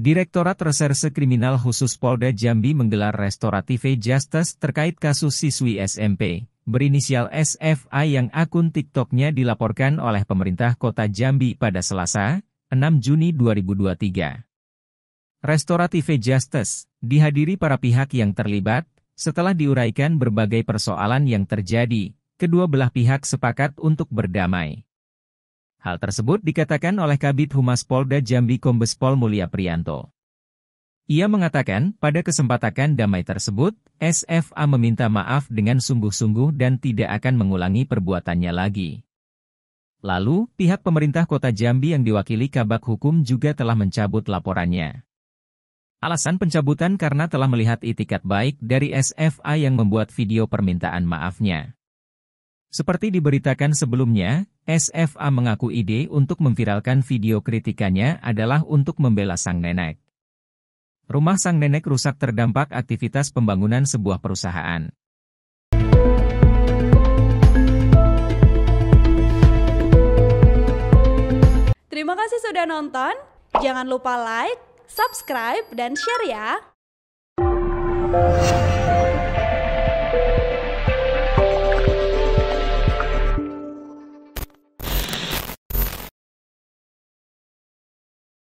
Direktorat Reserse Kriminal Khusus Polda Jambi menggelar restorative justice terkait kasus siswi SMP berinisial SFA yang akun TikToknya dilaporkan oleh pemerintah kota Jambi pada Selasa, 6 Juni 2023. Restorative Justice dihadiri para pihak yang terlibat, setelah diuraikan berbagai persoalan yang terjadi, kedua belah pihak sepakat untuk berdamai. Hal tersebut dikatakan oleh Kabit Humas Polda Jambi Kombes Pol Mulia Prianto. Ia mengatakan, pada kesempatan damai tersebut, SFA meminta maaf dengan sungguh-sungguh dan tidak akan mengulangi perbuatannya lagi. Lalu, pihak pemerintah kota Jambi yang diwakili Kabak Hukum juga telah mencabut laporannya. Alasan pencabutan karena telah melihat itikat baik dari SFA yang membuat video permintaan maafnya. Seperti diberitakan sebelumnya, SFA mengaku ide untuk memviralkan video kritikannya adalah untuk membela sang nenek. Rumah sang nenek rusak terdampak aktivitas pembangunan sebuah perusahaan. Terima kasih sudah nonton. Jangan lupa like, subscribe, dan share ya.